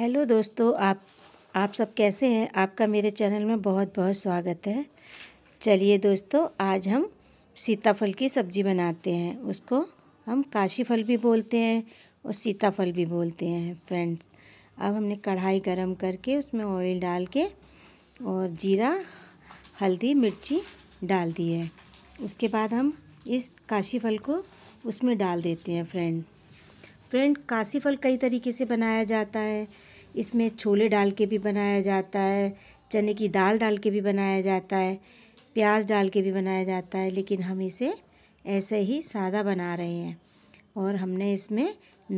hello दोस्तों आप आप सब कैसे हैं आपका मेरे चैनल में बहुत बहुत स्वागत है चलिए दोस्तों आज हम सीताफल की सब्ज़ी बनाते हैं उसको हम काशी फल भी बोलते हैं और सीताफल भी बोलते हैं फ्रेंड्स अब हमने कढ़ाई गरम करके उसमें ऑयल डाल के और जीरा हल्दी मिर्ची डाल दी है उसके बाद हम इस काशी फल को उसमें डाल देते हैं फ्रेंड फ्रेंड काशी फल कई तरीके से बनाया जाता है इसमें छोले डाल के भी बनाया जाता है चने की दाल डाल के भी बनाया जाता है प्याज डाल के भी बनाया जाता है लेकिन हम इसे ऐसे ही सादा बना रहे हैं और हमने इसमें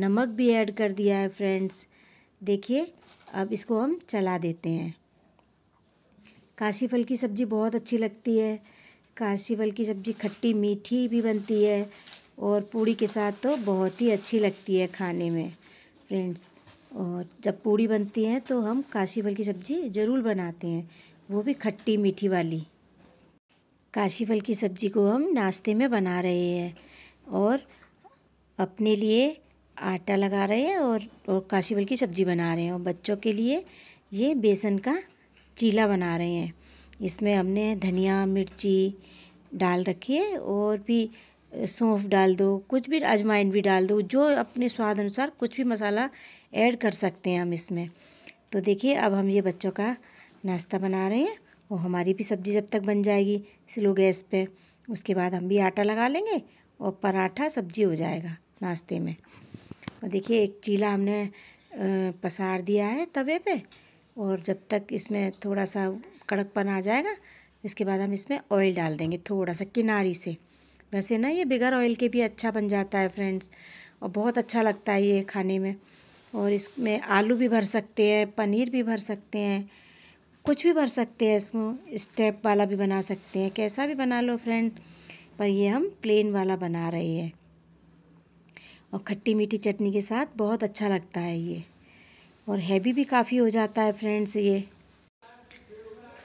नमक भी ऐड कर दिया है फ्रेंड्स देखिए अब इसको हम चला देते हैं काशी फल की सब्ज़ी बहुत अच्छी लगती है काशी फल की सब्ज़ी खट्टी मीठी भी बनती है और पूड़ी के साथ तो बहुत ही अच्छी लगती है खाने में फ्रेंड्स और जब पूड़ी बनती है तो हम काशीफल की सब्ज़ी ज़रूर बनाते हैं वो भी खट्टी मीठी वाली काशीफल की सब्ज़ी को हम नाश्ते में बना रहे हैं और अपने लिए आटा लगा रहे हैं और, और काशीफल की सब्ज़ी बना रहे हैं और बच्चों के लिए ये बेसन का चीला बना रहे हैं इसमें हमने धनिया मिर्ची डाल रखी है और भी सौंफ डाल दो कुछ भी अजवाइन भी डाल दो जो अपने स्वाद अनुसार कुछ भी मसाला ऐड कर सकते हैं हम इसमें तो देखिए अब हम ये बच्चों का नाश्ता बना रहे हैं और हमारी भी सब्ज़ी जब तक बन जाएगी स्लो गैस पे उसके बाद हम भी आटा लगा लेंगे और पराठा सब्जी हो जाएगा नाश्ते में और देखिए एक चीला हमने पसार दिया है तवे पे और जब तक इसमें थोड़ा सा कड़कपन आ जाएगा इसके बाद हम इसमें ऑयल डाल देंगे थोड़ा सा किनारी से वैसे ना ये बिगर ऑयल के भी अच्छा बन जाता है फ्रेंड्स और बहुत अच्छा लगता है ये खाने में और इसमें आलू भी भर सकते हैं पनीर भी भर सकते हैं कुछ भी भर सकते हैं इसमें स्टेप वाला भी बना सकते हैं कैसा भी बना लो फ्रेंड पर ये हम प्लेन वाला बना रहे हैं और खट्टी मीठी चटनी के साथ बहुत अच्छा लगता है ये और हैवी भी काफ़ी हो जाता है फ्रेंड्स ये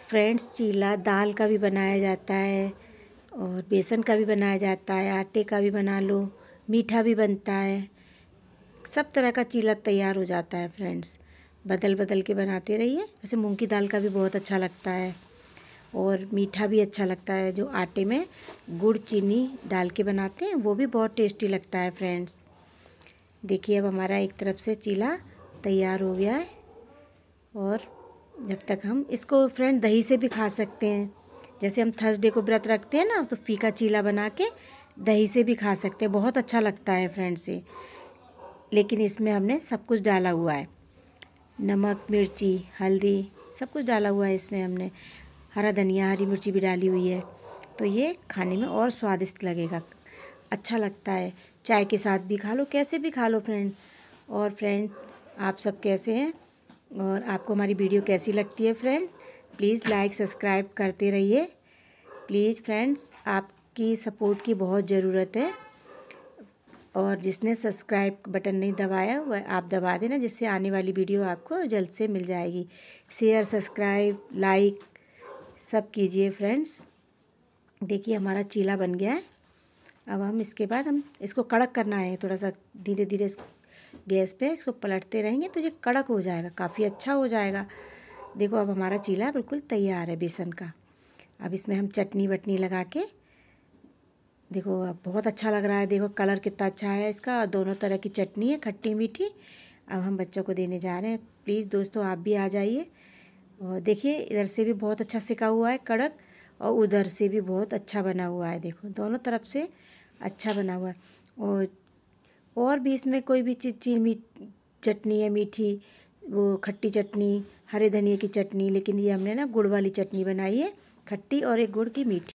फ्रेंड्स चीला दाल का भी बनाया जाता है और बेसन का भी बनाया जाता है आटे का भी बना लो मीठा भी बनता है सब तरह का चीला तैयार हो जाता है फ्रेंड्स बदल बदल के बनाते रहिए वैसे मूंग की दाल का भी बहुत अच्छा लगता है और मीठा भी अच्छा लगता है जो आटे में गुड़ चीनी डाल के बनाते हैं वो भी बहुत टेस्टी लगता है फ्रेंड्स देखिए अब हमारा एक तरफ से चीला तैयार हो गया है और जब तक हम इसको फ्रेंड दही से भी खा सकते हैं जैसे हम थर्सडे को व्रत रखते हैं ना तो फीका चीला बना के दही से भी खा सकते हैं बहुत अच्छा लगता है फ्रेंड्स से लेकिन इसमें हमने सब कुछ डाला हुआ है नमक मिर्ची हल्दी सब कुछ डाला हुआ है इसमें हमने हरा धनिया हरी मिर्ची भी डाली हुई है तो ये खाने में और स्वादिष्ट लगेगा अच्छा लगता है चाय के साथ भी खा लो कैसे भी खा लो फ्रेंड और फ्रेंड आप सब कैसे हैं और आपको हमारी वीडियो कैसी लगती है फ्रेंड प्लीज़ लाइक सब्सक्राइब करते रहिए प्लीज़ फ्रेंड्स आपकी सपोर्ट की बहुत ज़रूरत है और जिसने सब्सक्राइब बटन नहीं दबाया वह आप दबा देना जिससे आने वाली वीडियो आपको जल्द से मिल जाएगी शेयर सब्सक्राइब लाइक सब कीजिए फ्रेंड्स देखिए हमारा चीला बन गया है अब हम इसके बाद हम इसको कड़क करना है थोड़ा सा धीरे धीरे गैस पे इसको पलटते रहेंगे तो ये कड़क हो जाएगा काफ़ी अच्छा हो जाएगा देखो अब हमारा चीला बिल्कुल तैयार है बेसन का अब इसमें हम चटनी वटनी लगा के देखो अब बहुत अच्छा लग रहा है देखो कलर कितना अच्छा है इसका दोनों तरह की चटनी है खट्टी मीठी अब हम बच्चों को देने जा रहे हैं प्लीज़ दोस्तों आप भी आ जाइए और देखिए इधर से भी बहुत अच्छा सिका हुआ है कड़क और उधर से भी बहुत अच्छा बना हुआ है देखो दोनों तरफ से अच्छा बना हुआ है और और भी इसमें कोई भी चीज चीज चटनी है मीठी वो खट्टी चटनी हरे धनिए की चटनी लेकिन ये हमने ना गुड़ वाली चटनी बनाई है खट्टी और एक गुड़ की मीठी